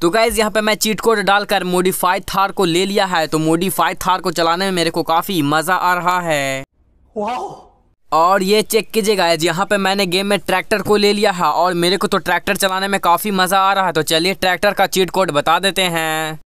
तो गाइज़ यहाँ पे मैं चीट कोड डालकर मोडिफाइड थार को ले लिया है तो मोडिफाइड थार को चलाने में मेरे को काफ़ी मज़ा आ रहा है और ये चेक कीजिए गाइज यहाँ पे मैंने गेम में ट्रैक्टर को ले लिया है और मेरे को तो ट्रैक्टर चलाने में काफ़ी मज़ा आ रहा है तो चलिए ट्रैक्टर का चीट कोड बता देते हैं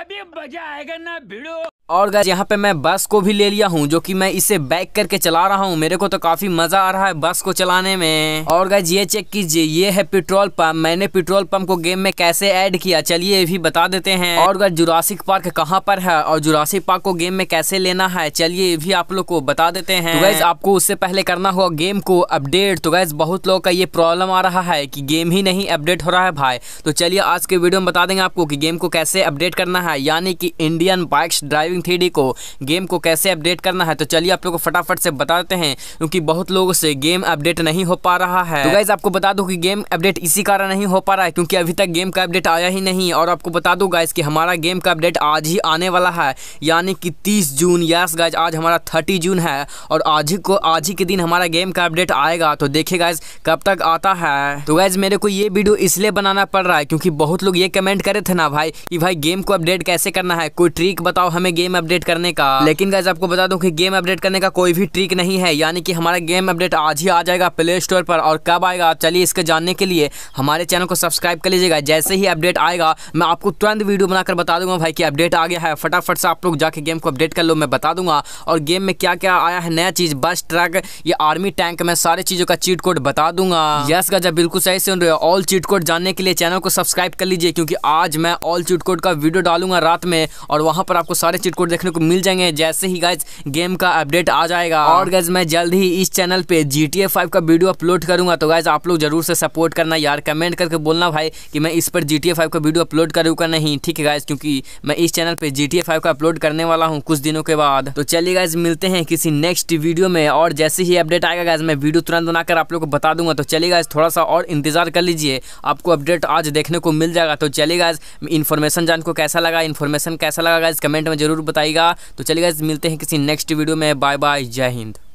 अभी मजा आएगा ना भिड़ो और गैस यहाँ पे मैं बस को भी ले लिया हूँ जो कि मैं इसे बैक करके चला रहा हूँ मेरे को तो काफी मजा आ रहा है बस को चलाने में और गैस ये चेक कीजिए ये है पेट्रोल पंप मैंने पेट्रोल पंप को गेम में कैसे ऐड किया चलिए ये भी बता देते हैं और गैस जुरासिक पार्क कहाँ पर है और जुरासिक पार्क को गेम में कैसे लेना है चलिए ये भी आप लोग को बता देते हैं तो गैस आपको उससे पहले करना होगा गेम को अपडेट तो गैस बहुत लोगों का ये प्रॉब्लम आ रहा है की गेम ही नहीं अपडेट हो रहा है भाई तो चलिए आज के वीडियो में बता देंगे आपको की गेम को कैसे अपडेट करना है यानी की Indian bikes driving game three को गेम को कैसे अपडेट करना है तो चलिए आप लोग को फटाफट से बताते हैं क्योंकि बहुत लोगों से गेम अपडेट नहीं हो पा रहा है तो गाइज आपको बता दूँ कि गेम अपडेट इसी कारण नहीं हो पा रहा है क्योंकि अभी तक गेम का अपडेट आया ही नहीं और आपको बता दूँ गाइज कि हमारा गेम का अपडेट आज ही आने वाला है यानी कि तीस जून यस गाइज आज हमारा थर्टी जून है और आज ही को आज ही के दिन हमारा गेम का अपडेट आएगा तो देखिए गाइज कब तक आता है तो गाइज मेरे को ये वीडियो इसलिए बनाना पड़ रहा है क्योंकि बहुत लोग ये कमेंट करे थे ना भाई कि भाई गेम को अपडेट कैसे करना है कोई ट्रिक बताओ हमें गेम गेम अपडेट करने का लेकिन गाइज आपको बता दूं कि गेम अपडेट करने का कोई भी ट्रिक नहीं है यानी कि हमारा गेम अपडेट आज ही आ जाएगा प्ले स्टोर पर और कब आएगा चलिए इसके जानने के लिए हमारे चैनल को सब्सक्राइब कर लीजिएगा जैसे ही अपडेट आएगा मैं आपको तुरंत वीडियो बनाकर बता दूंगा भाई की अपडेट आ गया है फटाफट से आप लोग जाके गेम को अपडेट कर लो मैं बता दूंगा और गेम में क्या क्या आया है नया चीज़ बस ट्रक या आर्मी टैंक में सारी चीज़ों का चीट कोड बता दूंगा यस गाजा बिल्कुल सही सुन रहे हो ऑल चीट कोड जानने के लिए चैनल को सब्सक्राइब कर लीजिए क्योंकि आज मैं ऑल चीट कोड का वीडियो डालूंगा रात में और वहां पर आपको सारे चीट स्कोर देखने को मिल जाएंगे जैसे ही गाइज गेम का अपडेट आ जाएगा और गाइज मैं जल्द ही इस चैनल पे जी टी का वीडियो अपलोड करूंगा तो गाइज आप लोग जरूर से सपोर्ट करना यार कमेंट करके बोलना भाई कि मैं इस पर जी टी का वीडियो अपलोड करूँ का नहीं ठीक है गाइज क्योंकि मैं इस चैनल पर जी टी का अपलोड करने वाला हूँ कुछ दिनों के बाद तो चलिए गाइज मिलते हैं किसी नेक्स्ट वीडियो में और जैसे ही अपडेट आएगा गाइज मैं वीडियो तुरंत बनाकर आप लोग को बता दूंगा तो चलिए गाइज थोड़ा सा और इंतजार कर लीजिए आपको अपडेट आज देखने को मिल जाएगा तो चलिए गाइज इन्फॉर्मेशन जान को कैसा लगा इन्फॉर्मेशन कैसा लगा गाइज कमेंट में जरूर ज़रूर बताइएगा तो चलिए मिलते हैं किसी नेक्स्ट वीडियो में बाय बाय जय हिंद